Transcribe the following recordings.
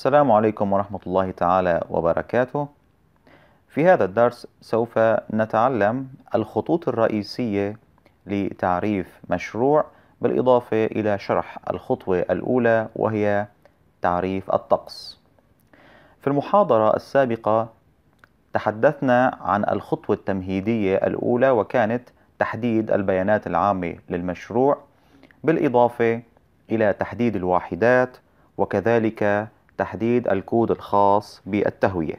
السلام عليكم ورحمة الله تعالى وبركاته في هذا الدرس سوف نتعلم الخطوط الرئيسية لتعريف مشروع بالإضافة إلى شرح الخطوة الأولى وهي تعريف الطقس في المحاضرة السابقة تحدثنا عن الخطوة التمهيدية الأولى وكانت تحديد البيانات العامة للمشروع بالإضافة إلى تحديد الواحدات وكذلك تحديد الكود الخاص بالتهوية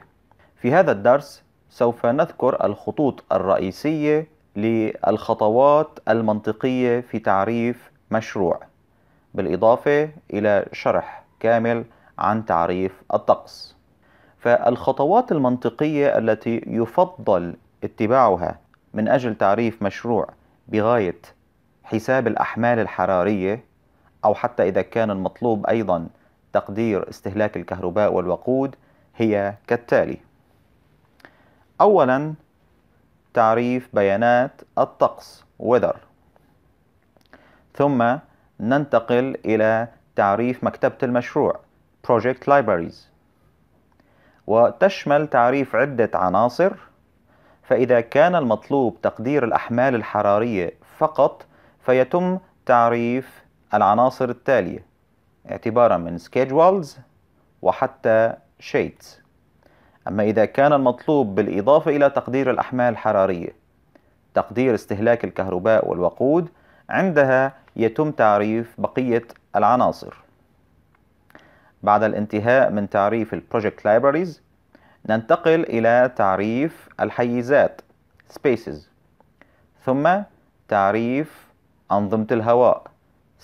في هذا الدرس سوف نذكر الخطوط الرئيسية للخطوات المنطقية في تعريف مشروع بالإضافة إلى شرح كامل عن تعريف الطقس فالخطوات المنطقية التي يفضل اتباعها من أجل تعريف مشروع بغاية حساب الأحمال الحرارية أو حتى إذا كان المطلوب أيضا تقدير استهلاك الكهرباء والوقود هي كالتالي أولا تعريف بيانات الطقس weather ثم ننتقل إلى تعريف مكتبة المشروع project libraries وتشمل تعريف عدة عناصر فإذا كان المطلوب تقدير الأحمال الحرارية فقط فيتم تعريف العناصر التالية اعتبارا من schedules وحتى sheets أما إذا كان المطلوب بالإضافة إلى تقدير الأحمال الحرارية تقدير استهلاك الكهرباء والوقود عندها يتم تعريف بقية العناصر بعد الانتهاء من تعريف البروجكت لايبراريز ننتقل إلى تعريف الحيزات spaces ثم تعريف أنظمة الهواء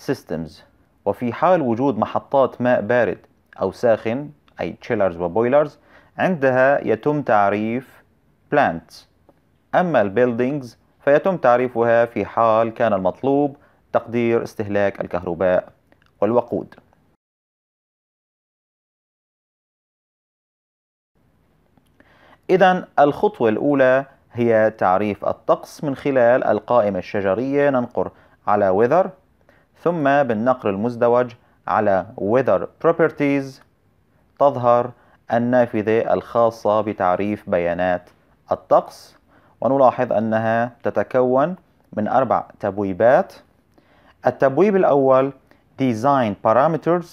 systems وفي حال وجود محطات ماء بارد أو ساخن أي chillers وبويلرز عندها يتم تعريف plants أما buildings فيتم تعريفها في حال كان المطلوب تقدير استهلاك الكهرباء والوقود إذا الخطوة الأولى هي تعريف الطقس من خلال القائمة الشجرية ننقر على weather ثم بالنقر المزدوج على Weather Properties تظهر النافذة الخاصة بتعريف بيانات الطقس ونلاحظ أنها تتكون من أربع تبويبات التبويب الأول Design Parameters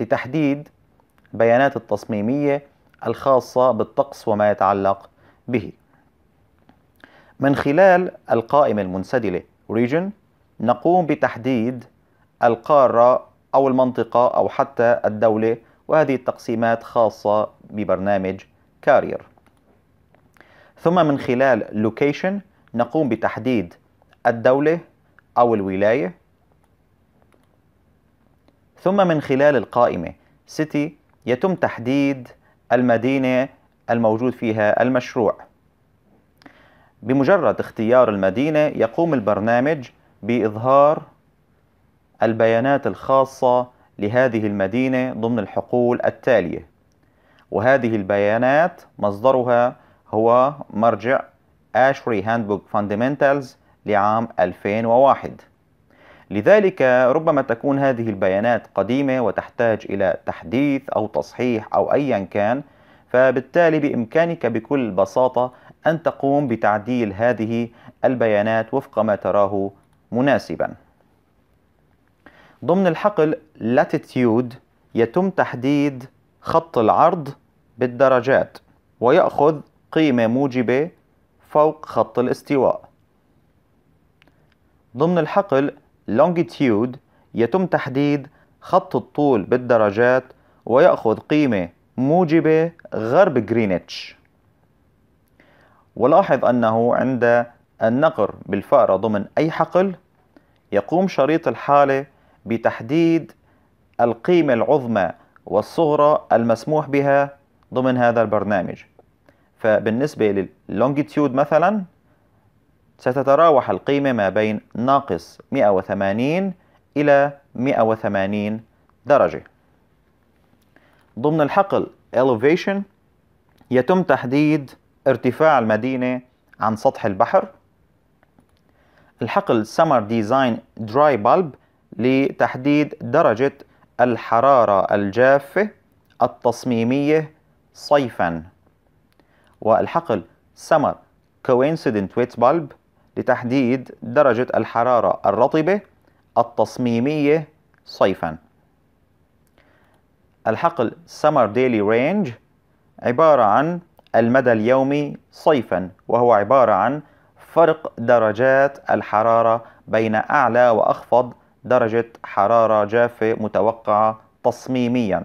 لتحديد بيانات التصميمية الخاصة بالطقس وما يتعلق به من خلال القائمة المنسدلة Region نقوم بتحديد القارة أو المنطقة أو حتى الدولة وهذه التقسيمات خاصة ببرنامج كارير ثم من خلال location نقوم بتحديد الدولة أو الولاية ثم من خلال القائمة city يتم تحديد المدينة الموجود فيها المشروع بمجرد اختيار المدينة يقوم البرنامج بإظهار البيانات الخاصة لهذه المدينة ضمن الحقول التالية وهذه البيانات مصدرها هو مرجع Ashbury Handbook Fundamentals لعام 2001 لذلك ربما تكون هذه البيانات قديمة وتحتاج إلى تحديث أو تصحيح أو أيا كان فبالتالي بإمكانك بكل بساطة أن تقوم بتعديل هذه البيانات وفق ما تراه مناسباً ضمن الحقل لاتيتيود يتم تحديد خط العرض بالدرجات ويأخذ قيمة موجبة فوق خط الاستواء ضمن الحقل longitude يتم تحديد خط الطول بالدرجات ويأخذ قيمة موجبة غرب غرينتش ولاحظ أنه عند النقر بالفأرة ضمن أي حقل يقوم شريط الحالة بتحديد القيمة العظمى والصغرى المسموح بها ضمن هذا البرنامج فبالنسبة لللونجيتيود مثلا ستتراوح القيمة ما بين ناقص 180 إلى 180 درجة ضمن الحقل elevation يتم تحديد ارتفاع المدينة عن سطح البحر الحقل summer design dry bulb لتحديد درجة الحرارة الجافة التصميمية صيفا والحقل summer coincident wet bulb لتحديد درجة الحرارة الرطبة التصميمية صيفا الحقل summer daily range عبارة عن المدى اليومي صيفا وهو عبارة عن فرق درجات الحرارة بين أعلى وأخفض درجة حرارة جافة متوقعة تصميميا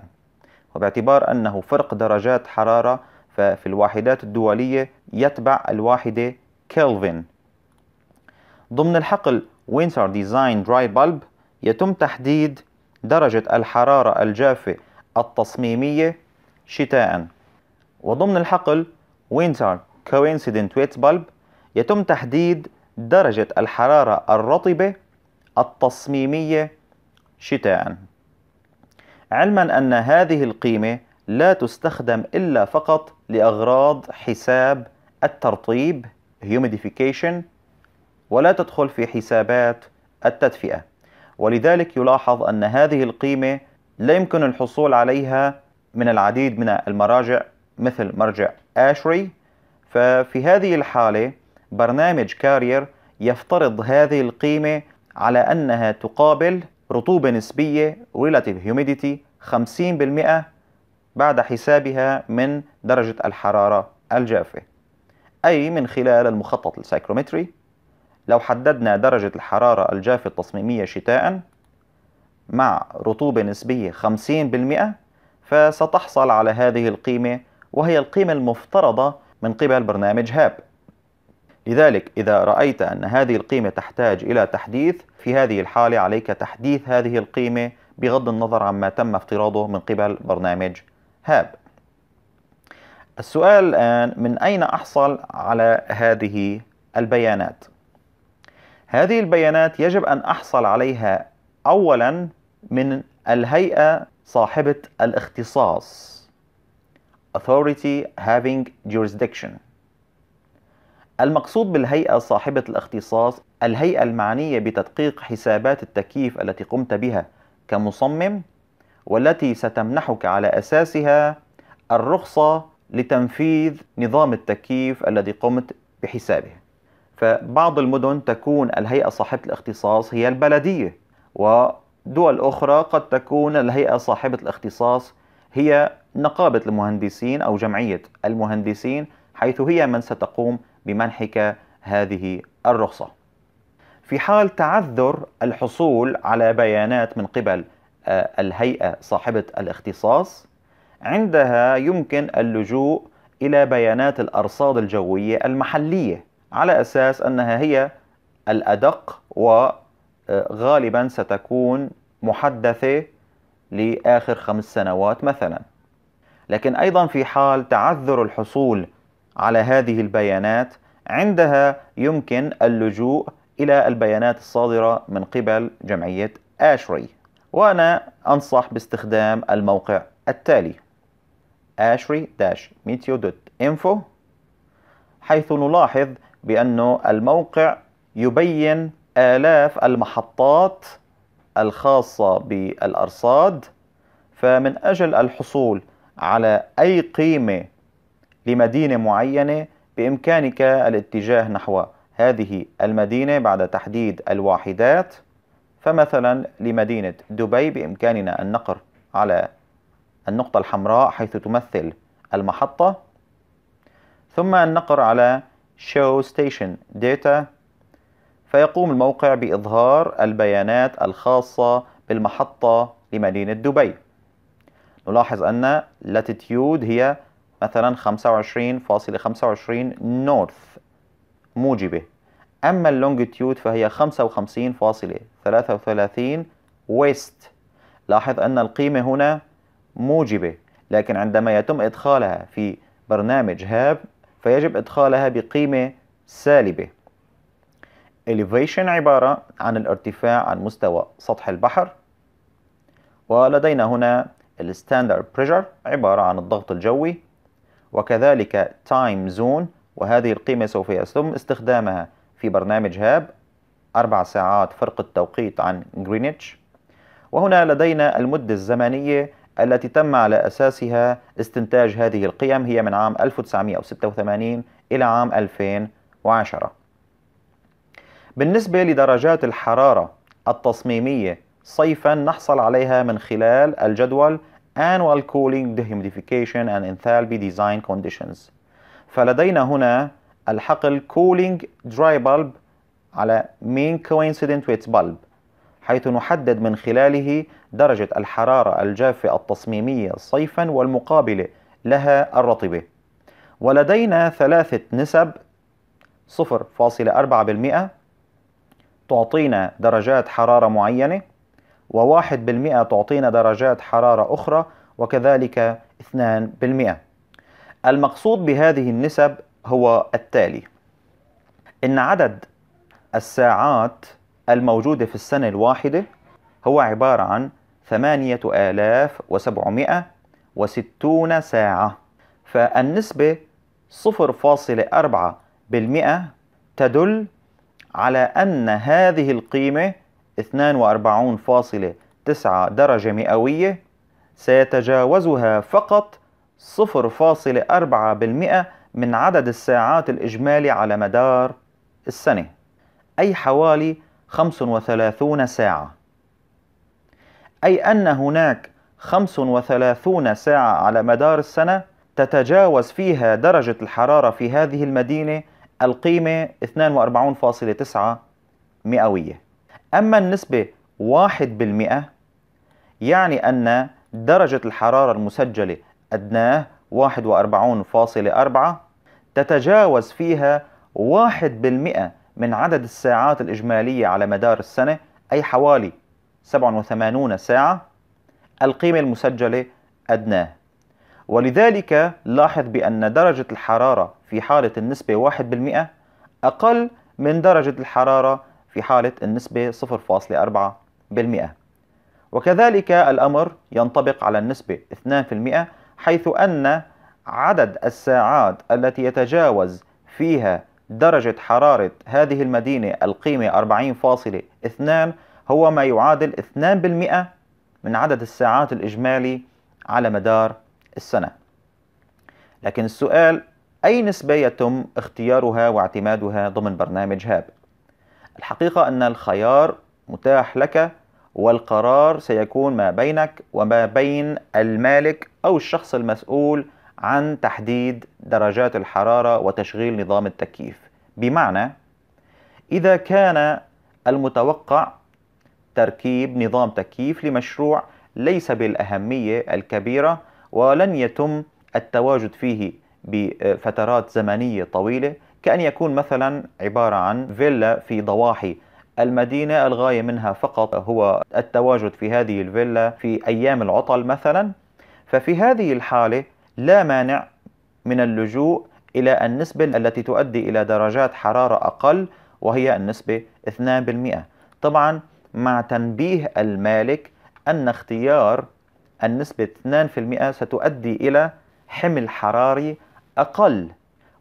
وباعتبار أنه فرق درجات حرارة ففي الواحدات الدولية يتبع الواحدة كلفن ضمن الحقل وينتر ديزاين دراي Bulb يتم تحديد درجة الحرارة الجافة التصميمية شتاء وضمن الحقل وينتر كوينسيدنت ويت Bulb يتم تحديد درجة الحرارة الرطبة التصميمية شتاء علما أن هذه القيمة لا تستخدم إلا فقط لأغراض حساب الترطيب humidification ولا تدخل في حسابات التدفئة ولذلك يلاحظ أن هذه القيمة لا يمكن الحصول عليها من العديد من المراجع مثل مرجع آشري ففي هذه الحالة برنامج كارير يفترض هذه القيمة على أنها تقابل رطوبة نسبية relative humidity 50% بعد حسابها من درجة الحرارة الجافة أي من خلال المخطط السايكرومتري لو حددنا درجة الحرارة الجافة التصميمية شتاء مع رطوبة نسبية 50% فستحصل على هذه القيمة وهي القيمة المفترضة من قبل برنامج هاب لذلك إذا رأيت أن هذه القيمة تحتاج إلى تحديث في هذه الحالة عليك تحديث هذه القيمة بغض النظر عما تم افتراضه من قبل برنامج هاب السؤال الآن من أين أحصل على هذه البيانات؟ هذه البيانات يجب أن أحصل عليها أولا من الهيئة صاحبة الاختصاص Authority Having Jurisdiction المقصود بالهيئة صاحبة الاختصاص الهيئة المعنية بتدقيق حسابات التكييف التي قمت بها كمصمم والتي ستمنحك على أساسها الرخصة لتنفيذ نظام التكييف الذي قمت بحسابه فبعض المدن تكون الهيئة صاحبة الاختصاص هي البلدية ودول أخرى قد تكون الهيئة صاحبة الاختصاص هي نقابة المهندسين أو جمعية المهندسين حيث هي من ستقوم بمنحك هذه الرخصة. في حال تعذر الحصول على بيانات من قبل آه، الهيئة صاحبة الاختصاص عندها يمكن اللجوء إلى بيانات الأرصاد الجوية المحلية على أساس أنها هي الأدق وغالبا آه، ستكون محدثة لآخر خمس سنوات مثلا لكن أيضا في حال تعذر الحصول على هذه البيانات عندها يمكن اللجوء إلى البيانات الصادرة من قبل جمعية آشري وأنا أنصح باستخدام الموقع التالي ashri-meteo.info حيث نلاحظ بأن الموقع يبين آلاف المحطات الخاصة بالأرصاد فمن أجل الحصول على أي قيمة لمدينة معينة بإمكانك الاتجاه نحو هذه المدينة بعد تحديد الواحدات فمثلا لمدينة دبي بإمكاننا النقر على النقطة الحمراء حيث تمثل المحطة ثم النقر على Show Station Data فيقوم الموقع بإظهار البيانات الخاصة بالمحطة لمدينة دبي نلاحظ أن Latitude هي مثلا 25.25 نورث موجبة أما اللونجتيود فهي 55.33 ويست لاحظ أن القيمة هنا موجبة لكن عندما يتم إدخالها في برنامج هاب فيجب إدخالها بقيمة سالبة elevation عبارة عن الارتفاع عن مستوى سطح البحر ولدينا هنا الستاندرد بريشر عبارة عن الضغط الجوي وكذلك تايم زون وهذه القيمة سوف يتم استخدامها في برنامج هاب أربع ساعات فرق التوقيت عن غرينتش وهنا لدينا المدة الزمنية التي تم على أساسها استنتاج هذه القيم هي من عام 1986 إلى عام 2010 بالنسبة لدرجات الحرارة التصميمية صيفا نحصل عليها من خلال الجدول annual cooling dehumidification and enthalpy design conditions فلدينا هنا الحقل cooling dry bulb على mean coincident with bulb حيث نحدد من خلاله درجة الحرارة الجافة التصميمية صيفا والمقابلة لها الرطبة ولدينا ثلاثة نسب 0.4% تعطينا درجات حرارة معينة وواحد بالمئة تعطينا درجات حرارة أخرى وكذلك 2% المقصود بهذه النسب هو التالي إن عدد الساعات الموجودة في السنة الواحدة هو عبارة عن 8760 ساعة فالنسبة 0.4% تدل على أن هذه القيمة 42.9 درجة مئوية سيتجاوزها فقط 0.4% من عدد الساعات الإجمالي على مدار السنة أي حوالي 35 ساعة أي أن هناك 35 ساعة على مدار السنة تتجاوز فيها درجة الحرارة في هذه المدينة القيمة 42.9 مئوية أما النسبة 1% يعني أن درجة الحرارة المسجلة أدناه 41.4 تتجاوز فيها 1% من عدد الساعات الإجمالية على مدار السنة أي حوالي 87 ساعة القيمة المسجلة أدناه ولذلك لاحظ بأن درجة الحرارة في حالة النسبة 1% أقل من درجة الحرارة في حالة النسبة 0.4% وكذلك الأمر ينطبق على النسبة 2% حيث أن عدد الساعات التي يتجاوز فيها درجة حرارة هذه المدينة القيمة 40.2 هو ما يعادل 2% من عدد الساعات الإجمالي على مدار السنة لكن السؤال أي نسبة يتم اختيارها واعتمادها ضمن برنامج هاب؟ الحقيقة أن الخيار متاح لك والقرار سيكون ما بينك وما بين المالك أو الشخص المسؤول عن تحديد درجات الحرارة وتشغيل نظام التكييف بمعنى إذا كان المتوقع تركيب نظام تكييف لمشروع ليس بالأهمية الكبيرة ولن يتم التواجد فيه بفترات زمنية طويلة كأن يكون مثلا عبارة عن فيلا في ضواحي المدينة الغاية منها فقط هو التواجد في هذه الفيلا في أيام العطل مثلا ففي هذه الحالة لا مانع من اللجوء إلى النسبة التي تؤدي إلى درجات حرارة أقل وهي النسبة 2% طبعا مع تنبيه المالك أن اختيار النسبة 2% ستؤدي إلى حمل حراري أقل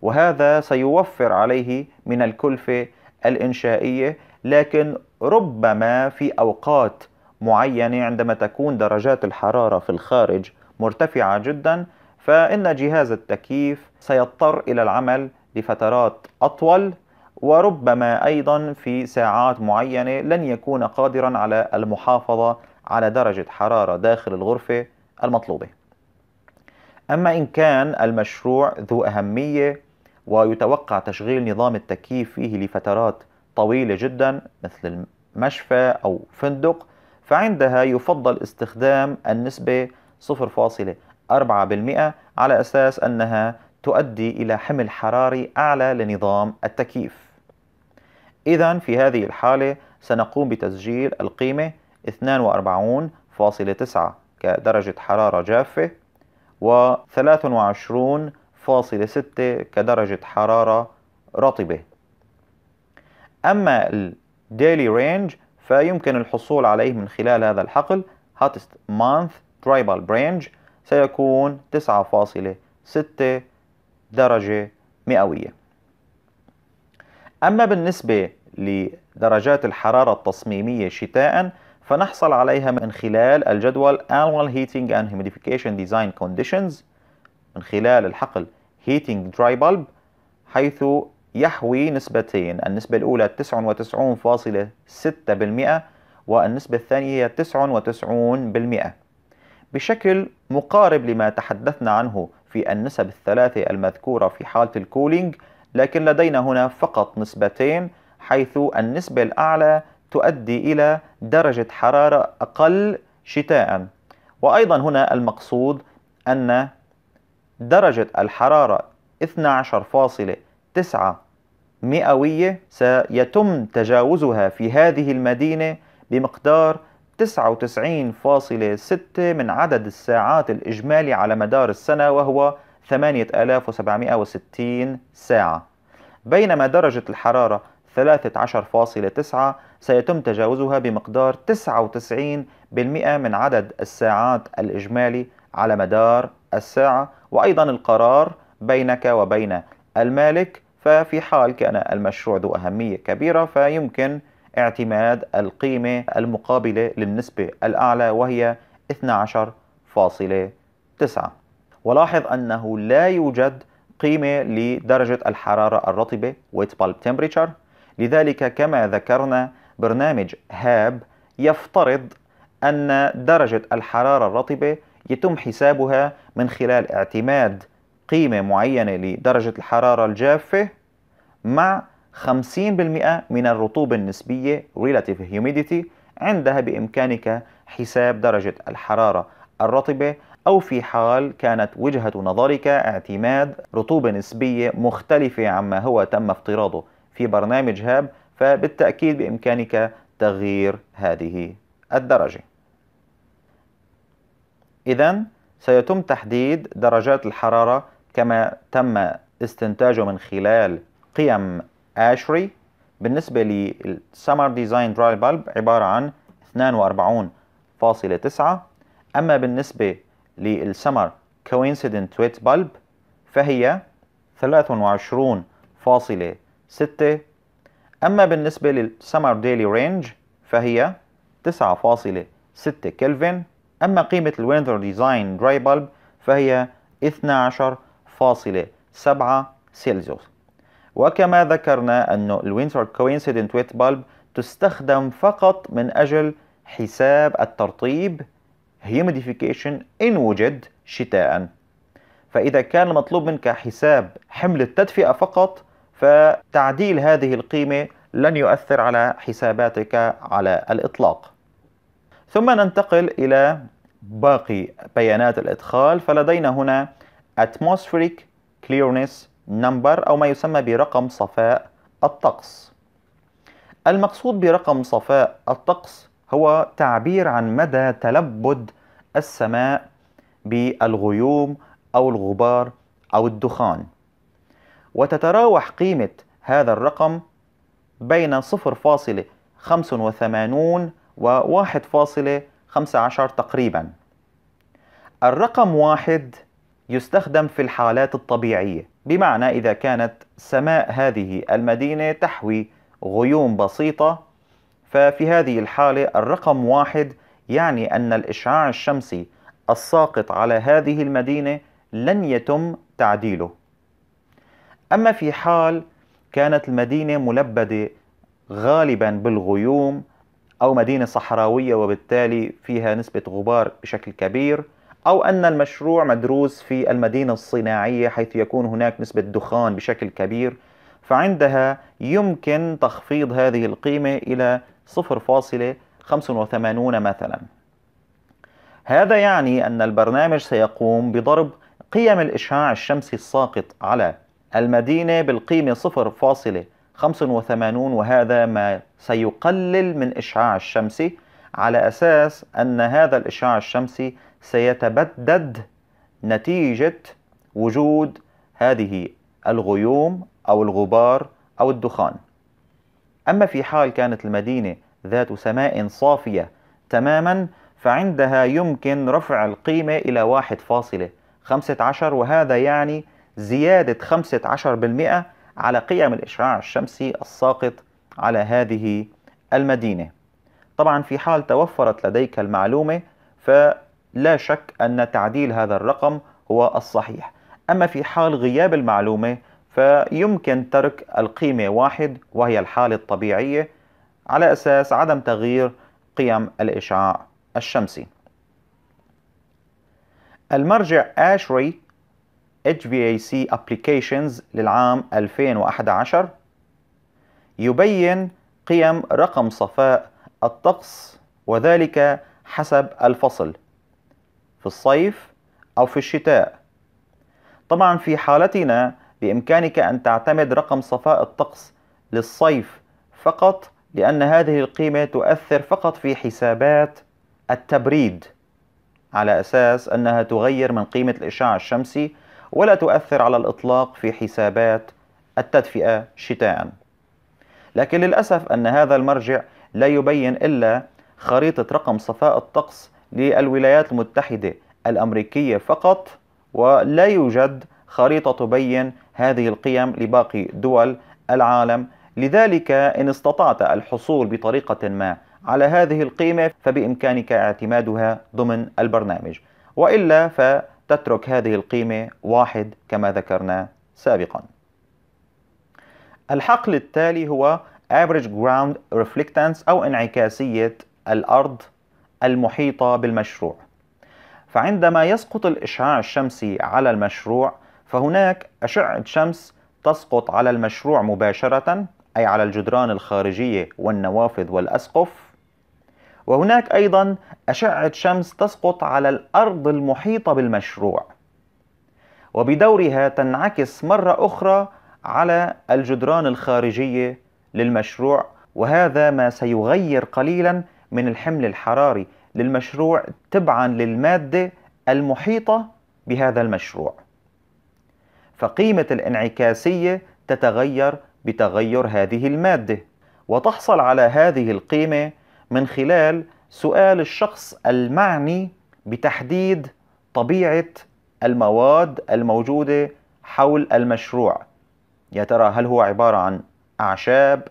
وهذا سيوفر عليه من الكلفة الإنشائية لكن ربما في أوقات معينة عندما تكون درجات الحرارة في الخارج مرتفعة جدا فإن جهاز التكييف سيضطر إلى العمل لفترات أطول وربما أيضا في ساعات معينة لن يكون قادرا على المحافظة على درجة حرارة داخل الغرفة المطلوبة أما إن كان المشروع ذو أهمية ويتوقع تشغيل نظام التكييف فيه لفترات طويلة جدا مثل المشفى أو فندق فعندها يفضل استخدام النسبة 0.4% على أساس أنها تؤدي إلى حمل حراري أعلى لنظام التكييف إذا في هذه الحالة سنقوم بتسجيل القيمة 42.9 كدرجة حرارة جافة و 23 فاصلة ستة كدرجة حرارة رطبة أما الديلي رينج فيمكن الحصول عليه من خلال هذا الحقل hottest month tribal range سيكون 9.6 درجة مئوية أما بالنسبة لدرجات الحرارة التصميمية شتاء فنحصل عليها من خلال الجدول Annual Heating and Humidification Design Conditions من خلال الحقل heating dry bulb حيث يحوي نسبتين النسبة الأولى 99.6% والنسبة الثانية هي 99% بشكل مقارب لما تحدثنا عنه في النسب الثلاثة المذكورة في حالة الكولينج لكن لدينا هنا فقط نسبتين حيث النسبة الأعلى تؤدي إلى درجة حرارة أقل شتاء وأيضا هنا المقصود أن درجة الحرارة 12.9 مئوية سيتم تجاوزها في هذه المدينة بمقدار 99.6 من عدد الساعات الإجمالي على مدار السنة وهو 8760 ساعة بينما درجة الحرارة 13.9 سيتم تجاوزها بمقدار 99% من عدد الساعات الإجمالي على مدار الساعة وأيضا القرار بينك وبين المالك ففي حال كان المشروع ذو أهمية كبيرة فيمكن اعتماد القيمة المقابلة للنسبة الأعلى وهي 12.9 ولاحظ أنه لا يوجد قيمة لدرجة الحرارة الرطبة wet bulb temperature لذلك كما ذكرنا برنامج هاب يفترض أن درجة الحرارة الرطبة يتم حسابها من خلال اعتماد قيمة معينة لدرجة الحرارة الجافة مع 50% من الرطوبة النسبية relative humidity عندها بإمكانك حساب درجة الحرارة الرطبة أو في حال كانت وجهة نظرك اعتماد رطوبة نسبية مختلفة عما هو تم افتراضه في برنامج هاب فبالتأكيد بإمكانك تغيير هذه الدرجة إذا سيتم تحديد درجات الحرارة كما تم استنتاجه من خلال قيم آشري بالنسبة للسمر ديزاين دراي بالب عبارة عن 42.9 أما بالنسبة للسمر coincident ويت bulb فهي 23.6 أما بالنسبة للسمر ديلي رينج فهي 9.6 كلفن أما قيمة الويندر ديزاين دراي بلب فهي 12.7 سيلزيوس وكما ذكرنا أن الوينتر كوينسيدنت ويت بلب تستخدم فقط من أجل حساب الترطيب هيوميديفيكيشن إن وجد شتاء فإذا كان المطلوب منك حساب حمل التدفئة فقط فتعديل هذه القيمة لن يؤثر على حساباتك على الإطلاق ثم ننتقل إلى باقي بيانات الإدخال فلدينا هنا Atmospheric Clearness Number أو ما يسمى برقم صفاء الطقس المقصود برقم صفاء الطقس هو تعبير عن مدى تلبد السماء بالغيوم أو الغبار أو الدخان وتتراوح قيمة هذا الرقم بين 0.85 و 1.0 15 تقريبا الرقم واحد يستخدم في الحالات الطبيعية بمعنى إذا كانت سماء هذه المدينة تحوي غيوم بسيطة ففي هذه الحالة الرقم واحد يعني أن الإشعاع الشمسي الساقط على هذه المدينة لن يتم تعديله أما في حال كانت المدينة ملبدة غالبا بالغيوم أو مدينة صحراوية وبالتالي فيها نسبة غبار بشكل كبير أو أن المشروع مدروس في المدينة الصناعية حيث يكون هناك نسبة دخان بشكل كبير فعندها يمكن تخفيض هذه القيمة إلى 0.85 مثلا هذا يعني أن البرنامج سيقوم بضرب قيم الإشعاع الشمسي الساقط على المدينة بالقيمة 0.85 85 وهذا ما سيقلل من إشعاع الشمسي على أساس أن هذا الإشعاع الشمسي سيتبدد نتيجة وجود هذه الغيوم أو الغبار أو الدخان أما في حال كانت المدينة ذات سماء صافية تماما فعندها يمكن رفع القيمة إلى 1.15 وهذا يعني زيادة 15% على قيم الإشعاع الشمسي الساقط على هذه المدينة طبعا في حال توفرت لديك المعلومة فلا شك أن تعديل هذا الرقم هو الصحيح أما في حال غياب المعلومة فيمكن ترك القيمة واحد وهي الحالة الطبيعية على أساس عدم تغيير قيم الإشعاع الشمسي المرجع آشري HVAC Applications للعام 2011 يبين قيم رقم صفاء الطقس وذلك حسب الفصل في الصيف أو في الشتاء طبعا في حالتنا بإمكانك أن تعتمد رقم صفاء الطقس للصيف فقط لأن هذه القيمة تؤثر فقط في حسابات التبريد على أساس أنها تغير من قيمة الإشعاع الشمسي ولا تؤثر على الإطلاق في حسابات التدفئة شتاءً. لكن للأسف أن هذا المرجع لا يبين إلا خريطة رقم صفاء الطقس للولايات المتحدة الأمريكية فقط ولا يوجد خريطة تبين هذه القيم لباقي دول العالم لذلك إن استطعت الحصول بطريقة ما على هذه القيمة فبإمكانك اعتمادها ضمن البرنامج وإلا ف تترك هذه القيمة واحد كما ذكرنا سابقا الحقل التالي هو average ground reflectance أو انعكاسية الأرض المحيطة بالمشروع فعندما يسقط الإشعاع الشمسي على المشروع فهناك أشعة شمس تسقط على المشروع مباشرة أي على الجدران الخارجية والنوافذ والأسقف وهناك أيضا أشعة شمس تسقط على الأرض المحيطة بالمشروع وبدورها تنعكس مرة أخرى على الجدران الخارجية للمشروع وهذا ما سيغير قليلا من الحمل الحراري للمشروع تبعا للمادة المحيطة بهذا المشروع فقيمة الانعكاسية تتغير بتغير هذه المادة وتحصل على هذه القيمة من خلال سؤال الشخص المعني بتحديد طبيعة المواد الموجودة حول المشروع يا ترى هل هو عبارة عن أعشاب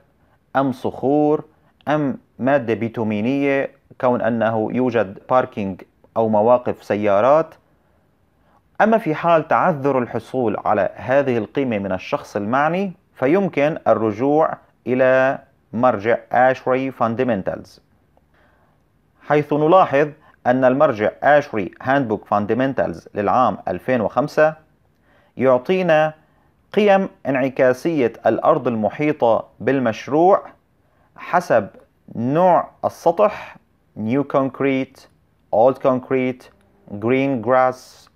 أم صخور أم مادة بيتومينية كون أنه يوجد باركينج أو مواقف سيارات أما في حال تعذر الحصول على هذه القيمة من الشخص المعني فيمكن الرجوع إلى مرجع أشري فاندمنتالز حيث نلاحظ أن المرجع آشري هاندبوك فاندمنتالز للعام 2005 يعطينا قيم انعكاسية الأرض المحيطة بالمشروع حسب نوع السطح new concrete, old concrete, green grass,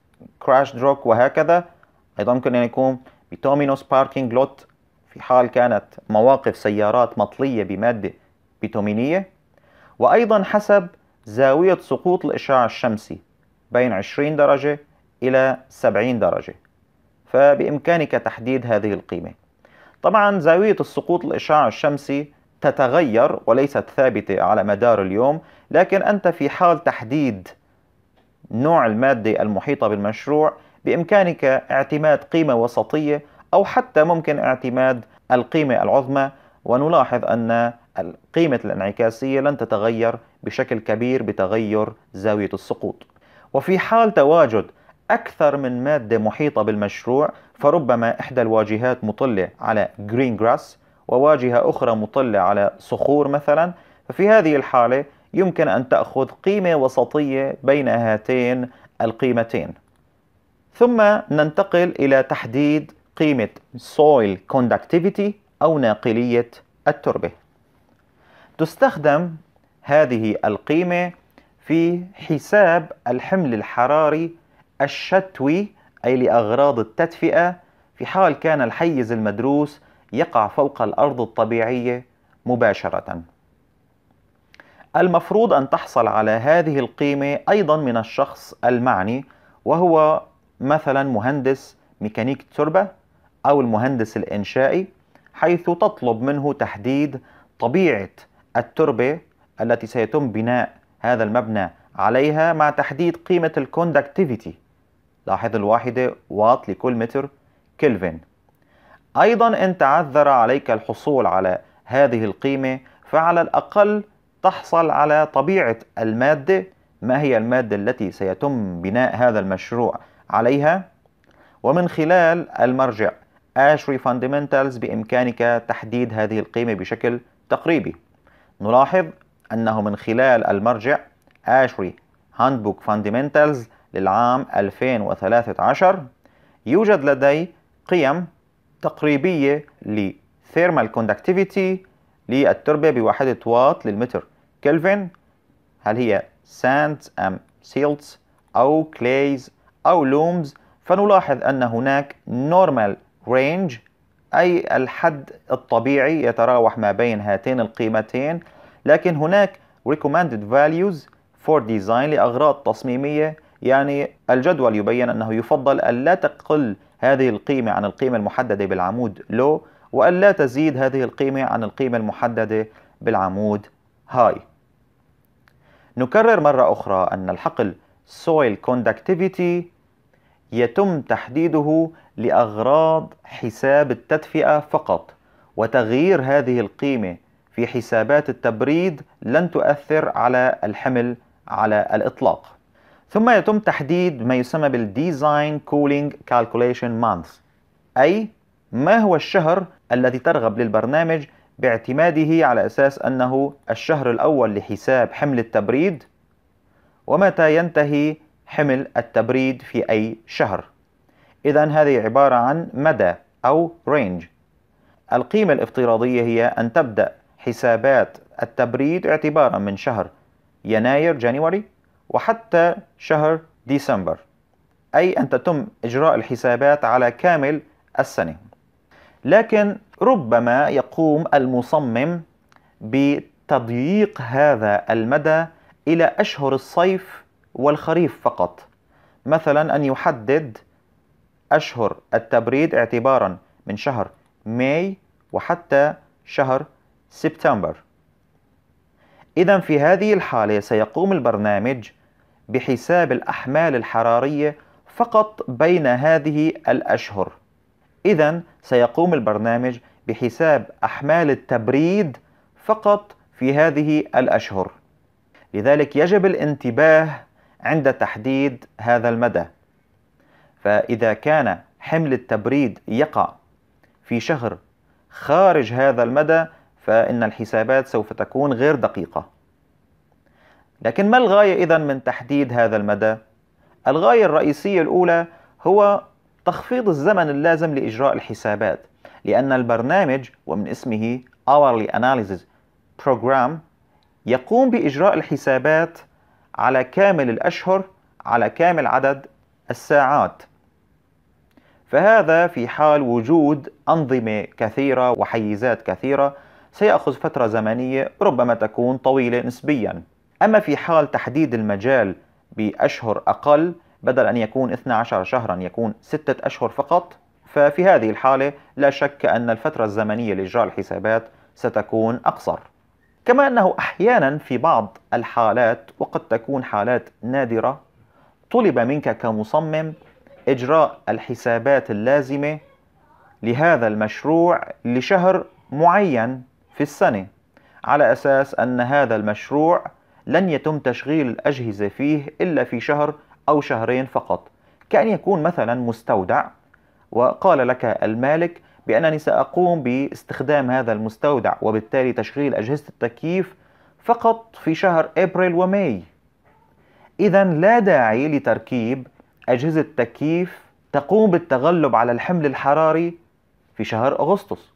Crash rock وهكذا أيضا ممكن أن يكون بيتومينوس باركينج لوت في حال كانت مواقف سيارات مطلية بمادة بيتومينية وأيضا حسب زاوية سقوط الإشعاع الشمسي بين 20 درجة إلى 70 درجة فبإمكانك تحديد هذه القيمة طبعا زاوية السقوط الإشعاع الشمسي تتغير وليست ثابتة على مدار اليوم لكن أنت في حال تحديد نوع المادة المحيطة بالمشروع بإمكانك اعتماد قيمة وسطية أو حتى ممكن اعتماد القيمة العظمى ونلاحظ أن قيمة الانعكاسية لن تتغير بشكل كبير بتغير زاوية السقوط وفي حال تواجد أكثر من مادة محيطة بالمشروع فربما إحدى الواجهات مطلة على جرين جراس وواجهة أخرى مطلة على صخور مثلا ففي هذه الحالة يمكن أن تأخذ قيمة وسطية بين هاتين القيمتين ثم ننتقل إلى تحديد قيمة soil conductivity أو ناقلية التربة تستخدم هذه القيمة في حساب الحمل الحراري الشتوي أي لأغراض التدفئة في حال كان الحيز المدروس يقع فوق الأرض الطبيعية مباشرة المفروض أن تحصل على هذه القيمة أيضا من الشخص المعني وهو مثلا مهندس ميكانيك التربة أو المهندس الإنشائي حيث تطلب منه تحديد طبيعة التربة التي سيتم بناء هذا المبنى عليها مع تحديد قيمة الكوندكتيفيتي لاحظ الواحدة واط لكل متر كلفن أيضا إن تعذر عليك الحصول على هذه القيمة فعلى الأقل تحصل على طبيعة المادة ما هي المادة التي سيتم بناء هذا المشروع عليها ومن خلال المرجع Ashry Fundamentals بإمكانك تحديد هذه القيمة بشكل تقريبي نلاحظ أنه من خلال المرجع آشري هاندبوك فاندمنتالز للعام 2013 يوجد لدي قيم تقريبية لثيرمال كوندكتيفيتي للتربة بواحدة واط للمتر كلفن هل هي ساند أم سيلتس أو كلايز أو لومز فنلاحظ أن هناك نورمال رينج أي الحد الطبيعي يتراوح ما بين هاتين القيمتين لكن هناك recommended values for design لأغراض تصميمية يعني الجدول يبين أنه يفضل أن لا تقل هذه القيمة عن القيمة المحددة بالعمود low وأن لا تزيد هذه القيمة عن القيمة المحددة بالعمود high نكرر مرة أخرى أن الحقل soil conductivity يتم تحديده لأغراض حساب التدفئة فقط وتغيير هذه القيمة في حسابات التبريد لن تؤثر على الحمل على الإطلاق ثم يتم تحديد ما يسمى بالديزاين كولينج كالكوليشن مانث أي ما هو الشهر الذي ترغب للبرنامج باعتماده على أساس أنه الشهر الأول لحساب حمل التبريد ومتى ينتهي حمل التبريد في أي شهر إذا هذه عبارة عن مدى أو range القيمة الافتراضية هي أن تبدأ حسابات التبريد اعتبارا من شهر يناير جانيوري وحتى شهر ديسمبر أي أن تتم إجراء الحسابات على كامل السنة لكن ربما يقوم المصمم بتضييق هذا المدى إلى أشهر الصيف والخريف فقط مثلا أن يحدد أشهر التبريد اعتبارا من شهر ماي وحتى شهر سبتمبر إذا في هذه الحالة سيقوم البرنامج بحساب الأحمال الحرارية فقط بين هذه الأشهر إذا سيقوم البرنامج بحساب أحمال التبريد فقط في هذه الأشهر لذلك يجب الانتباه عند تحديد هذا المدى فإذا كان حمل التبريد يقع في شهر خارج هذا المدى فإن الحسابات سوف تكون غير دقيقة لكن ما الغاية إذا من تحديد هذا المدى؟ الغاية الرئيسية الأولى هو تخفيض الزمن اللازم لإجراء الحسابات لأن البرنامج ومن اسمه Hourly Analysis Program يقوم بإجراء الحسابات على كامل الأشهر على كامل عدد الساعات فهذا في حال وجود أنظمة كثيرة وحيزات كثيرة سيأخذ فترة زمنية ربما تكون طويلة نسبيا أما في حال تحديد المجال بأشهر أقل بدل أن يكون 12 شهرا يكون 6 أشهر فقط ففي هذه الحالة لا شك أن الفترة الزمنية لإجراء الحسابات ستكون أقصر كما أنه أحيانا في بعض الحالات وقد تكون حالات نادرة طلب منك كمصمم إجراء الحسابات اللازمة لهذا المشروع لشهر معين في السنة على أساس أن هذا المشروع لن يتم تشغيل الأجهزة فيه إلا في شهر أو شهرين فقط كأن يكون مثلا مستودع وقال لك المالك بأنني سأقوم باستخدام هذا المستودع وبالتالي تشغيل أجهزة التكييف فقط في شهر أبريل وماي إذا لا داعي لتركيب أجهزة تكييف تقوم بالتغلب على الحمل الحراري في شهر أغسطس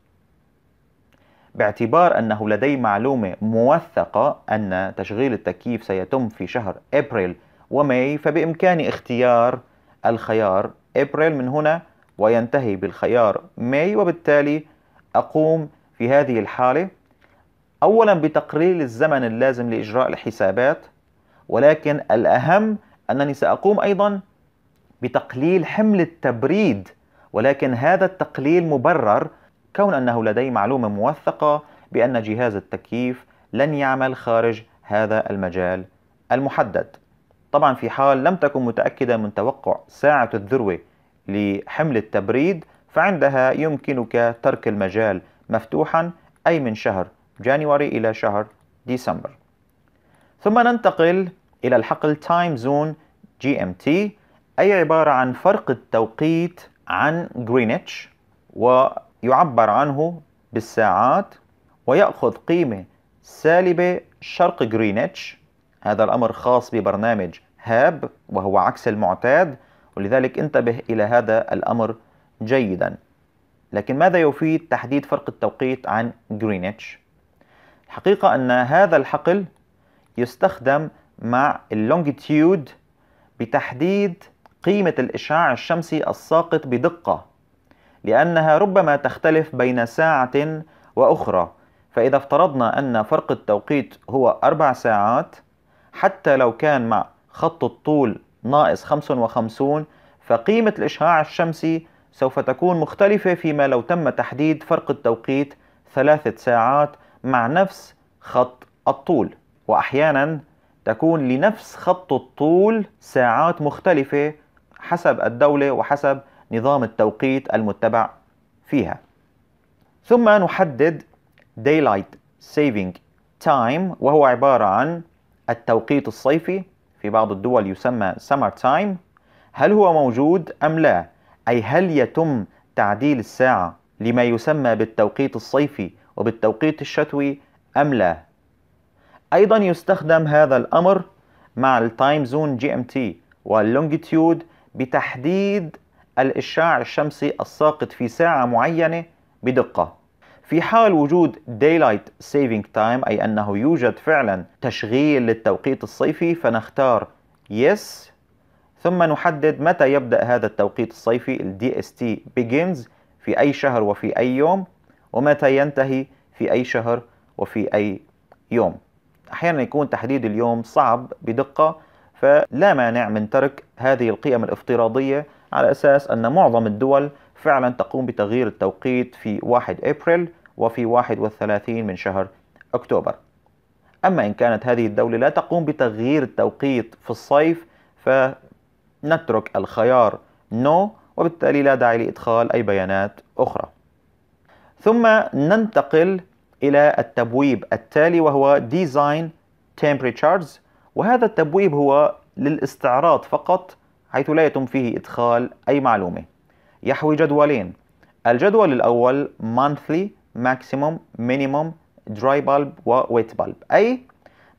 باعتبار أنه لدي معلومة موثقة أن تشغيل التكييف سيتم في شهر أبريل وماي فبإمكاني اختيار الخيار أبريل من هنا وينتهي بالخيار ماي وبالتالي أقوم في هذه الحالة أولا بتقليل الزمن اللازم لإجراء الحسابات ولكن الأهم أنني سأقوم أيضا بتقليل حمل التبريد ولكن هذا التقليل مبرر كون أنه لدي معلومة موثقة بأن جهاز التكييف لن يعمل خارج هذا المجال المحدد طبعا في حال لم تكن متأكدة من توقع ساعة الذروة لحمل التبريد فعندها يمكنك ترك المجال مفتوحا أي من شهر جانوري إلى شهر ديسمبر ثم ننتقل إلى الحقل تايم زون جي ام تي أي عبارة عن فرق التوقيت عن جرينتش ويعبر عنه بالساعات ويأخذ قيمة سالبة شرق جرينتش هذا الأمر خاص ببرنامج هاب وهو عكس المعتاد ولذلك انتبه إلى هذا الأمر جيدا لكن ماذا يفيد تحديد فرق التوقيت عن جرينتش؟ الحقيقة أن هذا الحقل يستخدم مع اللونجيتيود بتحديد قيمة الإشعاع الشمسي الساقط بدقة لأنها ربما تختلف بين ساعة وأخرى فإذا افترضنا أن فرق التوقيت هو أربع ساعات حتى لو كان مع خط الطول ناقص 55 فقيمة الإشعاع الشمسي سوف تكون مختلفة فيما لو تم تحديد فرق التوقيت ثلاثة ساعات مع نفس خط الطول وأحيانا تكون لنفس خط الطول ساعات مختلفة حسب الدولة وحسب نظام التوقيت المتبع فيها ثم نحدد Daylight Saving Time وهو عبارة عن التوقيت الصيفي في بعض الدول يسمى summer time هل هو موجود أم لا؟ أي هل يتم تعديل الساعة لما يسمى بالتوقيت الصيفي وبالتوقيت الشتوي أم لا؟ أيضا يستخدم هذا الأمر مع التايم زون جي ام تي واللونجيتيود بتحديد الإشعاع الشمسي الساقط في ساعة معينة بدقة في حال وجود daylight saving time أي أنه يوجد فعلا تشغيل للتوقيت الصيفي فنختار yes ثم نحدد متى يبدأ هذا التوقيت الصيفي ال DST begins في أي شهر وفي أي يوم ومتى ينتهي في أي شهر وفي أي يوم أحيانا يكون تحديد اليوم صعب بدقة فلا مانع من ترك هذه القيم الافتراضية على أساس أن معظم الدول فعلا تقوم بتغيير التوقيت في 1 أبريل وفي 31 من شهر أكتوبر أما إن كانت هذه الدولة لا تقوم بتغيير التوقيت في الصيف فنترك الخيار نو no وبالتالي لا داعي لإدخال أي بيانات أخرى ثم ننتقل إلى التبويب التالي وهو Design Temperatures وهذا التبويب هو للاستعراض فقط حيث لا يتم فيه إدخال أي معلومة يحوي جدولين الجدول الأول monthly maximum minimum dry bulb و wet bulb أي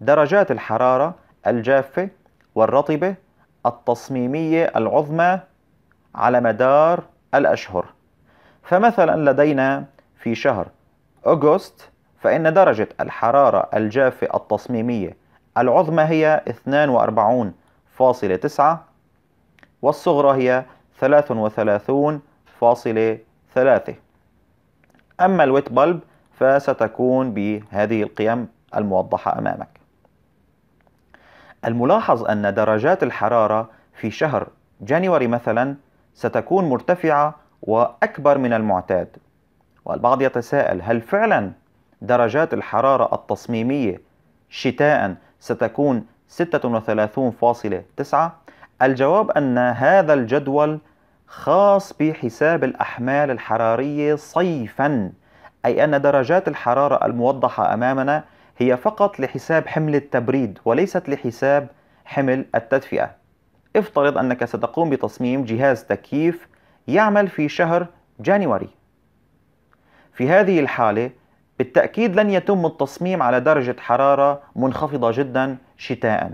درجات الحرارة الجافة والرطبة التصميمية العظمى على مدار الأشهر فمثلا لدينا في شهر أغوست فإن درجة الحرارة الجافة التصميمية العظمى هي 42.9 والصغرى هي 33.3 فاصلة ثلاثة أما الويت بلب فستكون بهذه القيم الموضحة أمامك الملاحظ أن درجات الحرارة في شهر جانيوري مثلا ستكون مرتفعة وأكبر من المعتاد والبعض يتساءل هل فعلا درجات الحرارة التصميمية شتاء ستكون 36.9 الجواب أن هذا الجدول خاص بحساب الأحمال الحرارية صيفا أي أن درجات الحرارة الموضحة أمامنا هي فقط لحساب حمل التبريد وليست لحساب حمل التدفئة افترض أنك ستقوم بتصميم جهاز تكييف يعمل في شهر جانوري في هذه الحالة بالتأكيد لن يتم التصميم على درجة حرارة منخفضة جدا شتاء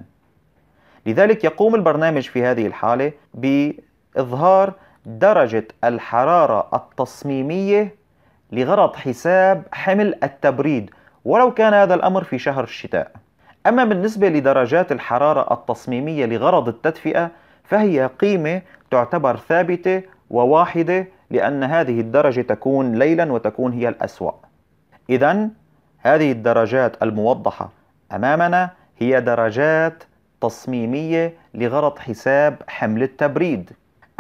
لذلك يقوم البرنامج في هذه الحالة بإظهار درجة الحرارة التصميمية لغرض حساب حمل التبريد ولو كان هذا الأمر في شهر الشتاء أما بالنسبة لدرجات الحرارة التصميمية لغرض التدفئة فهي قيمة تعتبر ثابتة وواحدة لأن هذه الدرجة تكون ليلا وتكون هي الأسوأ إذا هذه الدرجات الموضحة أمامنا هي درجات تصميمية لغرض حساب حمل التبريد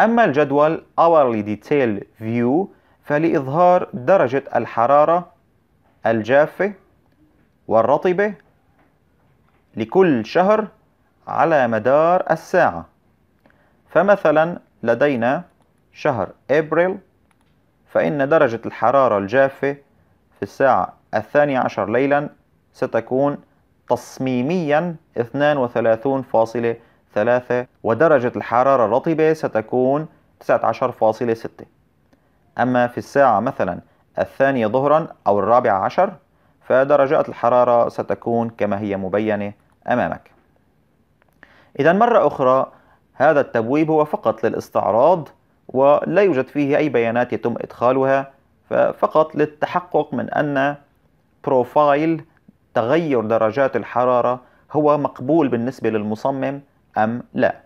أما الجدول Hourly Detail View فلإظهار درجة الحرارة الجافة والرطبة لكل شهر على مدار الساعة فمثلا لدينا شهر أبريل فإن درجة الحرارة الجافة في الساعة الثانية عشر ليلا ستكون تصميميا 32.5 3 ودرجة الحرارة الرطبة ستكون 19.6 أما في الساعة مثلا الثانية ظهرا أو الرابعة عشر فدرجات الحرارة ستكون كما هي مبينة أمامك إذا مرة أخرى هذا التبويب هو فقط للاستعراض ولا يوجد فيه أي بيانات يتم إدخالها فقط للتحقق من أن بروفايل تغير درجات الحرارة هو مقبول بالنسبة للمصمم أم لا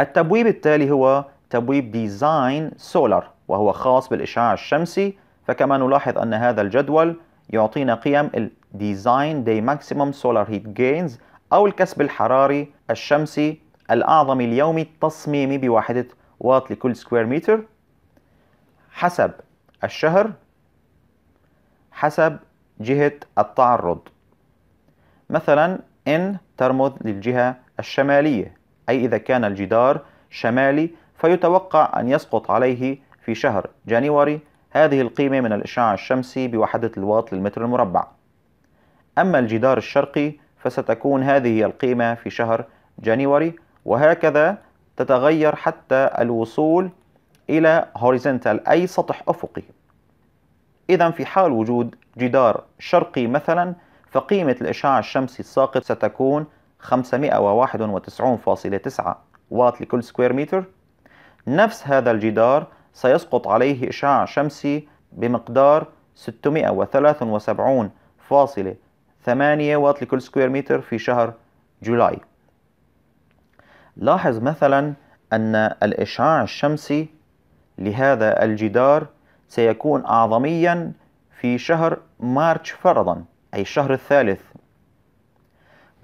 التبويب التالي هو تبويب ديزاين سولار وهو خاص بالإشعاع الشمسي فكما نلاحظ أن هذا الجدول يعطينا قيم الديزاين دي ماكسيموم سولار هيت جينز أو الكسب الحراري الشمسي الأعظم اليومي التصميمي بواحدة واط لكل سكوير متر حسب الشهر حسب جهة التعرض مثلا إن ترمز للجهة الشمالية أي إذا كان الجدار شمالي فيتوقع أن يسقط عليه في شهر جانيوري هذه القيمة من الإشعاع الشمسي بوحدة الواط للمتر المربع أما الجدار الشرقي فستكون هذه القيمة في شهر جانيوري وهكذا تتغير حتى الوصول إلى هوريزنتال أي سطح أفقي إذا في حال وجود جدار شرقي مثلا فقيمة الإشعاع الشمسي الساقط ستكون 591.9 واط لكل سكوير متر نفس هذا الجدار سيسقط عليه إشعاع شمسي بمقدار 673.8 واط لكل سكوير متر في شهر جولاي لاحظ مثلا أن الإشعاع الشمسي لهذا الجدار سيكون أعظميا في شهر مارش فرضا أي الشهر الثالث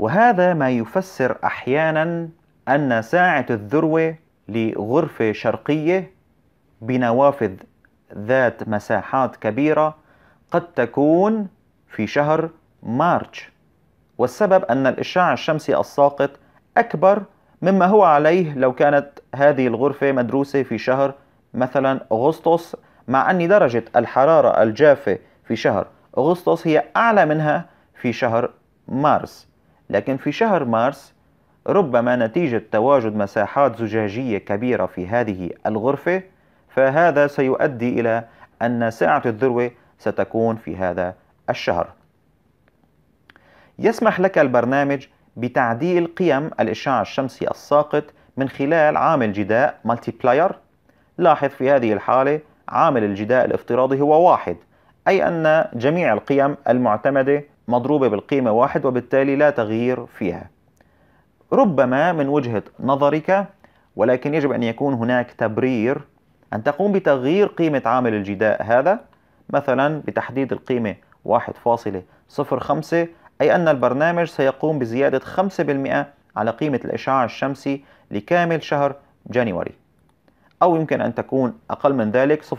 وهذا ما يفسر أحيانا أن ساعة الذروة لغرفة شرقية بنوافذ ذات مساحات كبيرة قد تكون في شهر مارش والسبب أن الإشعاع الشمسي الساقط أكبر مما هو عليه لو كانت هذه الغرفة مدروسة في شهر مثلا أغسطس مع أن درجة الحرارة الجافة في شهر أغسطس هي أعلى منها في شهر مارس لكن في شهر مارس ربما نتيجة تواجد مساحات زجاجية كبيرة في هذه الغرفة فهذا سيؤدي إلى أن ساعة الذروة ستكون في هذا الشهر يسمح لك البرنامج بتعديل قيم الإشعاع الشمسي الساقط من خلال عامل جداء Multiplier لاحظ في هذه الحالة عامل الجداء الافتراضي هو واحد أي أن جميع القيم المعتمدة مضروبة بالقيمة واحد وبالتالي لا تغيير فيها ربما من وجهة نظرك ولكن يجب أن يكون هناك تبرير أن تقوم بتغيير قيمة عامل الجداء هذا مثلا بتحديد القيمة 1.05 أي أن البرنامج سيقوم بزيادة 5% على قيمة الإشعاع الشمسي لكامل شهر جانيوري أو يمكن أن تكون أقل من ذلك 0.95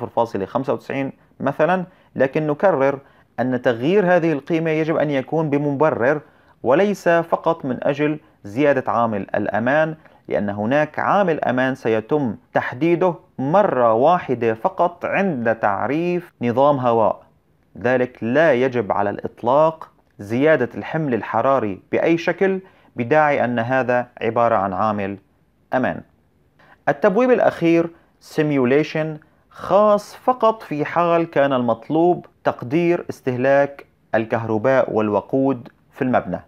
مثلا لكن نكرر أن تغيير هذه القيمة يجب أن يكون بمبرر وليس فقط من أجل زيادة عامل الأمان لأن هناك عامل أمان سيتم تحديده مرة واحدة فقط عند تعريف نظام هواء ذلك لا يجب على الإطلاق زيادة الحمل الحراري بأي شكل بداعي أن هذا عبارة عن عامل أمان التبويب الأخير simulation خاص فقط في حال كان المطلوب تقدير استهلاك الكهرباء والوقود في المبنى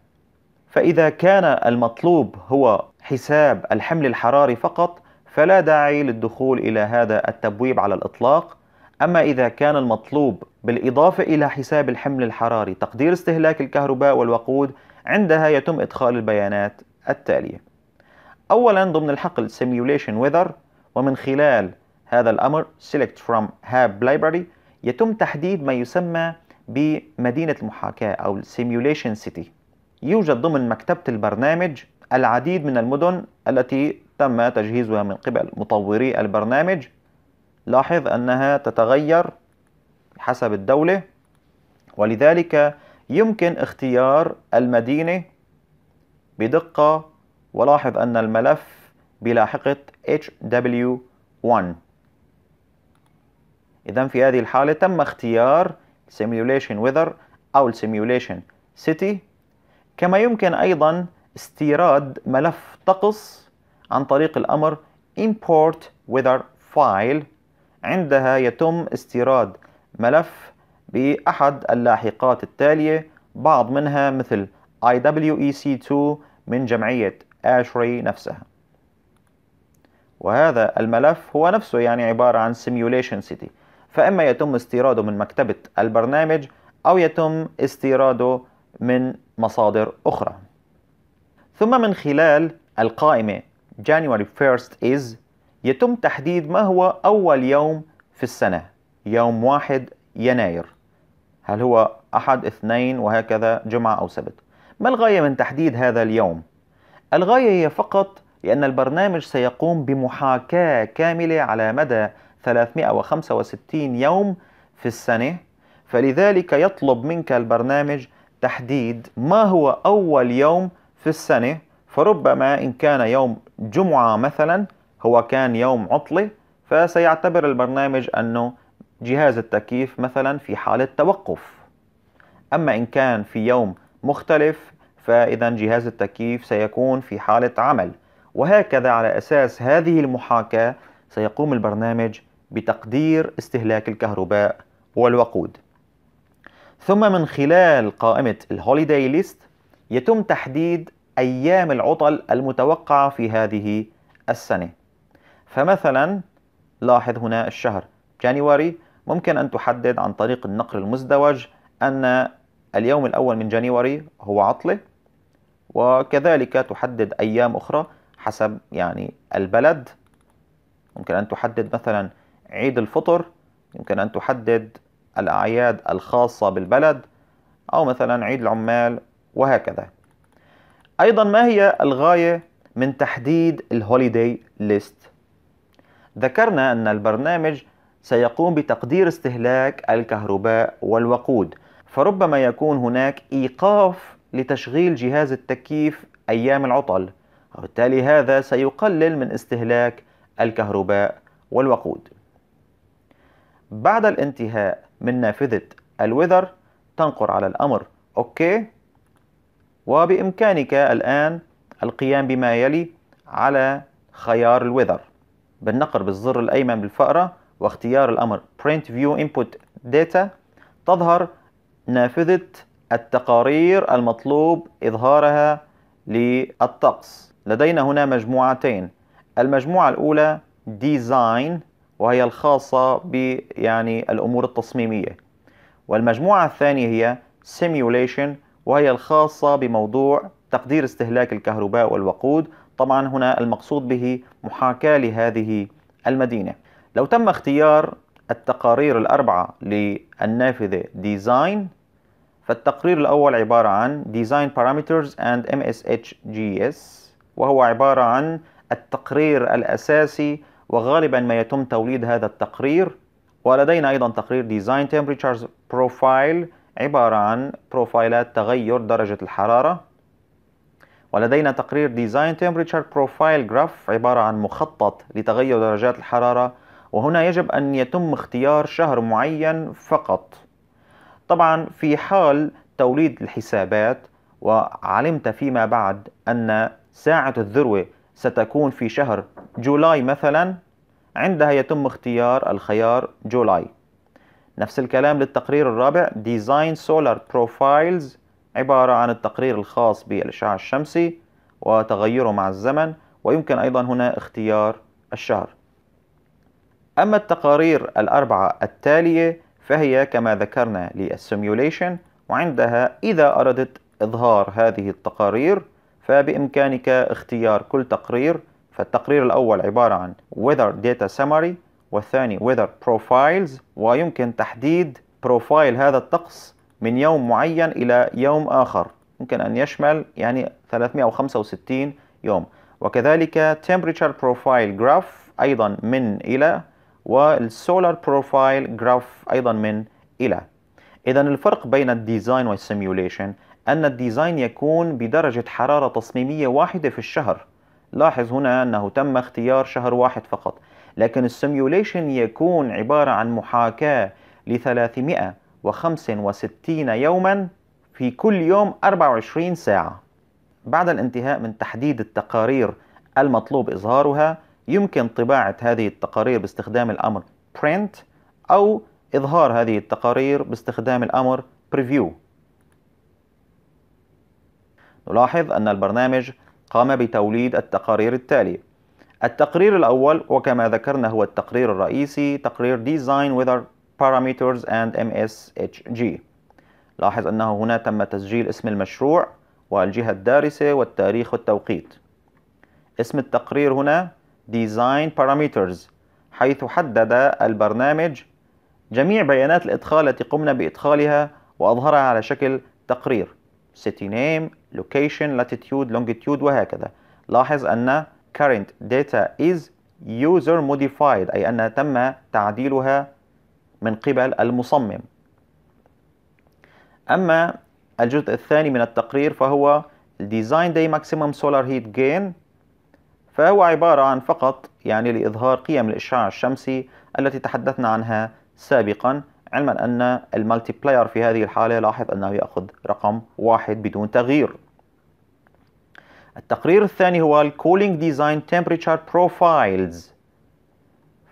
فإذا كان المطلوب هو حساب الحمل الحراري فقط فلا داعي للدخول إلى هذا التبويب على الإطلاق أما إذا كان المطلوب بالإضافة إلى حساب الحمل الحراري تقدير استهلاك الكهرباء والوقود عندها يتم إدخال البيانات التالية أولا ضمن الحقل Simulation Weather ومن خلال هذا الأمر select from hab library يتم تحديد ما يسمى بمدينة المحاكاة أو simulation city يوجد ضمن مكتبة البرنامج العديد من المدن التي تم تجهيزها من قبل مطوري البرنامج لاحظ أنها تتغير حسب الدولة ولذلك يمكن اختيار المدينة بدقة ولاحظ أن الملف بلاحقة HW1 إذا في هذه الحالة تم اختيار simulation weather أو simulation city كما يمكن أيضا استيراد ملف طقس عن طريق الأمر import weather file عندها يتم استيراد ملف بأحد اللاحقات التالية بعض منها مثل IWEC2 من جمعية آشري نفسها وهذا الملف هو نفسه يعني عبارة عن simulation city فإما يتم استيراده من مكتبة البرنامج أو يتم استيراده من مصادر أخرى ثم من خلال القائمة January 1st is يتم تحديد ما هو أول يوم في السنة يوم 1 يناير هل هو أحد اثنين وهكذا جمعة أو سبت ما الغاية من تحديد هذا اليوم؟ الغاية هي فقط لأن البرنامج سيقوم بمحاكاة كاملة على مدى 365 يوم في السنة فلذلك يطلب منك البرنامج تحديد ما هو أول يوم في السنة فربما إن كان يوم جمعة مثلا هو كان يوم عطلة فسيعتبر البرنامج أنه جهاز التكييف مثلا في حالة توقف أما إن كان في يوم مختلف فإذا جهاز التكييف سيكون في حالة عمل وهكذا على أساس هذه المحاكاة سيقوم البرنامج بتقدير استهلاك الكهرباء والوقود ثم من خلال قائمة الهوليداي ليست يتم تحديد أيام العطل المتوقعة في هذه السنة فمثلا لاحظ هنا الشهر جانيوري ممكن أن تحدد عن طريق النقر المزدوج أن اليوم الأول من جانيوري هو عطلة وكذلك تحدد أيام أخرى حسب يعني البلد ممكن أن تحدد مثلا عيد الفطر يمكن أن تحدد الأعياد الخاصة بالبلد أو مثلا عيد العمال وهكذا أيضا ما هي الغاية من تحديد الهوليدي ليست ذكرنا أن البرنامج سيقوم بتقدير استهلاك الكهرباء والوقود فربما يكون هناك إيقاف لتشغيل جهاز التكييف أيام العطل وبالتالي هذا سيقلل من استهلاك الكهرباء والوقود بعد الانتهاء من نافذة الوذر تنقر على الأمر أوكي وبإمكانك الآن القيام بما يلي على خيار الوذر بالنقر بالزر الأيمن بالفأرة واختيار الأمر Print View Input Data تظهر نافذة التقارير المطلوب إظهارها للطقس لدينا هنا مجموعتين المجموعة الأولى Design وهي الخاصة ب يعني الأمور التصميمية والمجموعة الثانية هي simulation وهي الخاصة بموضوع تقدير استهلاك الكهرباء والوقود طبعا هنا المقصود به محاكاة لهذه المدينة لو تم اختيار التقارير الأربعة للنافذة Design فالتقرير الأول عبارة عن Design Parameters and MSHGS وهو عبارة عن التقرير الأساسي وغالبا ما يتم توليد هذا التقرير ولدينا أيضا تقرير ديزاين تمبريتشرز بروفايل عبارة عن بروفايلات تغير درجة الحرارة ولدينا تقرير ديزاين تمبريتشر بروفايل جراف عبارة عن مخطط لتغير درجات الحرارة وهنا يجب أن يتم اختيار شهر معين فقط طبعا في حال توليد الحسابات وعلمت فيما بعد أن ساعة الذروة ستكون في شهر جولاي مثلا عندها يتم اختيار الخيار جولاي نفس الكلام للتقرير الرابع Design Solar Profiles عبارة عن التقرير الخاص بالإشعاع الشمسي وتغيره مع الزمن ويمكن أيضا هنا اختيار الشهر أما التقارير الأربعة التالية فهي كما ذكرنا للسيميوليشن وعندها إذا أردت إظهار هذه التقارير فبإمكانك اختيار كل تقرير فالتقرير الأول عبارة عن Weather Data Summary والثاني Weather Profiles ويمكن تحديد بروفايل هذا الطقس من يوم معين إلى يوم آخر ممكن أن يشمل يعني 365 يوم وكذلك Temperature Profile Graph أيضا من إلى والسولار بروفايل جراف أيضا من إلى إذا الفرق بين الديزاين والسيميوليشن أن الديزاين يكون بدرجة حرارة تصميمية واحدة في الشهر لاحظ هنا أنه تم اختيار شهر واحد فقط لكن السيميوليشن يكون عبارة عن محاكاة ل 365 يوما في كل يوم 24 ساعة بعد الانتهاء من تحديد التقارير المطلوب إظهارها يمكن طباعة هذه التقارير باستخدام الأمر print أو إظهار هذه التقارير باستخدام الأمر preview نلاحظ أن البرنامج قام بتوليد التقارير التالية التقرير الأول وكما ذكرنا هو التقرير الرئيسي تقرير Design Weather Parameters and MSHG لاحظ أنه هنا تم تسجيل اسم المشروع والجهة الدارسة والتاريخ والتوقيت اسم التقرير هنا Design Parameters حيث حدد البرنامج جميع بيانات الإدخال التي قمنا بإدخالها وأظهرها على شكل تقرير city name location latitude longitude وهكذا لاحظ أن current data is user modified أي أنها تم تعديلها من قبل المصمم أما الجزء الثاني من التقرير فهو Design Day Maximum Solar Heat Gain فهو عبارة عن فقط يعني لإظهار قيم الإشعاع الشمسي التي تحدثنا عنها سابقا علما أن المالتي بلاير في هذه الحالة لاحظ أنه يأخذ رقم واحد بدون تغيير التقرير الثاني هو الكولينج ديزاين تمبريتشر بروفايلز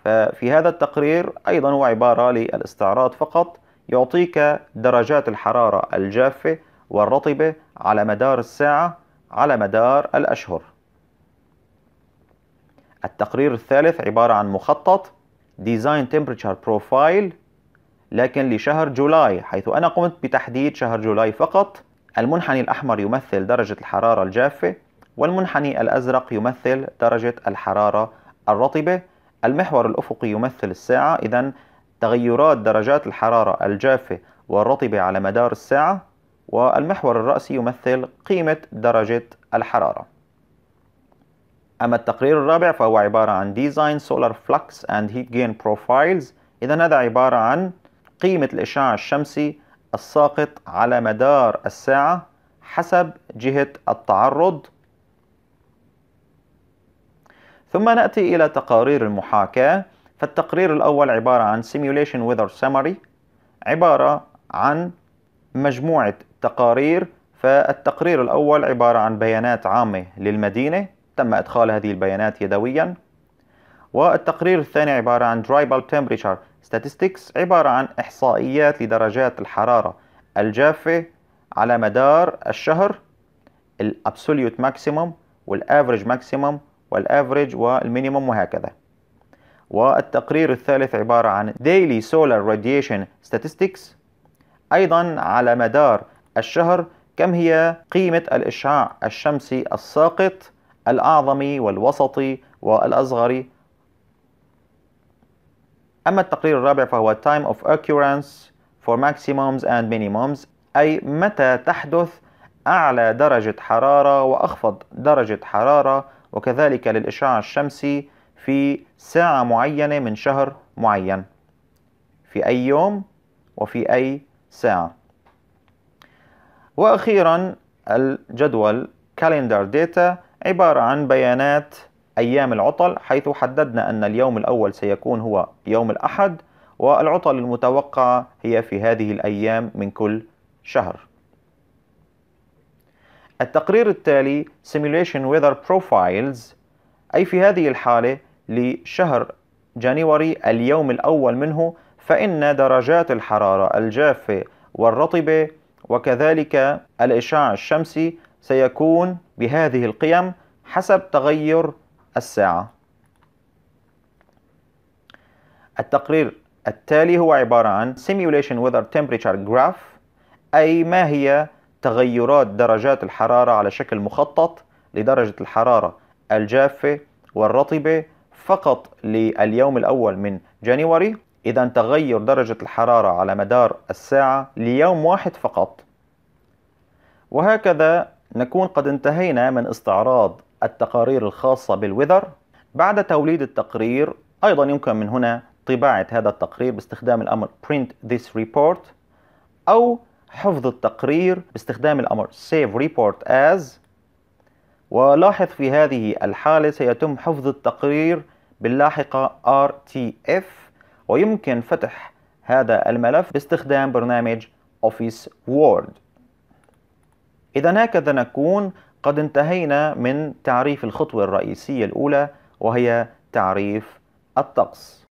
ففي هذا التقرير أيضا هو عبارة للاستعراض فقط يعطيك درجات الحرارة الجافة والرطبة على مدار الساعة على مدار الأشهر التقرير الثالث عبارة عن مخطط ديزاين تمبريتشر بروفايل لكن لشهر جولاي حيث أنا قمت بتحديد شهر جولاي فقط المنحني الأحمر يمثل درجة الحرارة الجافة والمنحني الأزرق يمثل درجة الحرارة الرطبة المحور الأفقي يمثل الساعة إذا تغيرات درجات الحرارة الجافة والرطبة على مدار الساعة والمحور الرأسي يمثل قيمة درجة الحرارة أما التقرير الرابع فهو عبارة عن Design Solar Flux and Heat Gain Profiles إذا هذا عبارة عن قيمة الإشعاع الشمسي الساقط على مدار الساعة حسب جهة التعرض ثم نأتي إلى تقارير المحاكاة فالتقرير الأول عبارة عن Simulation Weather Summary عبارة عن مجموعة تقارير فالتقرير الأول عبارة عن بيانات عامة للمدينة تم إدخال هذه البيانات يدويا والتقرير الثاني عبارة عن Dry Bulb Temperature statistics عبارة عن إحصائيات لدرجات الحرارة الجافة على مدار الشهر absolute maximum average maximum وال average وال والمينيموم وهكذا والتقرير الثالث عبارة عن daily solar radiation statistics أيضا على مدار الشهر كم هي قيمة الإشعاع الشمسي الساقط الأعظمي والوسطي والأصغري أما التقرير الرابع فهو time of occurrence for maximums and minimums أي متى تحدث أعلى درجة حرارة وأخفض درجة حرارة وكذلك للإشعاع الشمسي في ساعة معينة من شهر معين في أي يوم وفي أي ساعة وأخيرا الجدول calendar data عبارة عن بيانات أيام العطل حيث حددنا أن اليوم الأول سيكون هو يوم الأحد والعطل المتوقعة هي في هذه الأيام من كل شهر التقرير التالي Simulation Weather Profiles أي في هذه الحالة لشهر جانيوري اليوم الأول منه فإن درجات الحرارة الجافة والرطبة وكذلك الإشعاع الشمسي سيكون بهذه القيم حسب تغير الساعة التقرير التالي هو عبارة عن simulation weather temperature graph أي ما هي تغيرات درجات الحرارة على شكل مخطط لدرجة الحرارة الجافة والرطبة فقط لليوم الأول من جانيوري إذا تغير درجة الحرارة على مدار الساعة ليوم واحد فقط وهكذا نكون قد انتهينا من استعراض التقارير الخاصة بالوذر بعد توليد التقرير أيضا يمكن من هنا طباعة هذا التقرير باستخدام الأمر print this report أو حفظ التقرير باستخدام الأمر save report as ولاحظ في هذه الحالة سيتم حفظ التقرير باللاحقة RTF ويمكن فتح هذا الملف باستخدام برنامج Office Word إذا هكذا نكون قد انتهينا من تعريف الخطوة الرئيسية الأولى وهي تعريف الطقس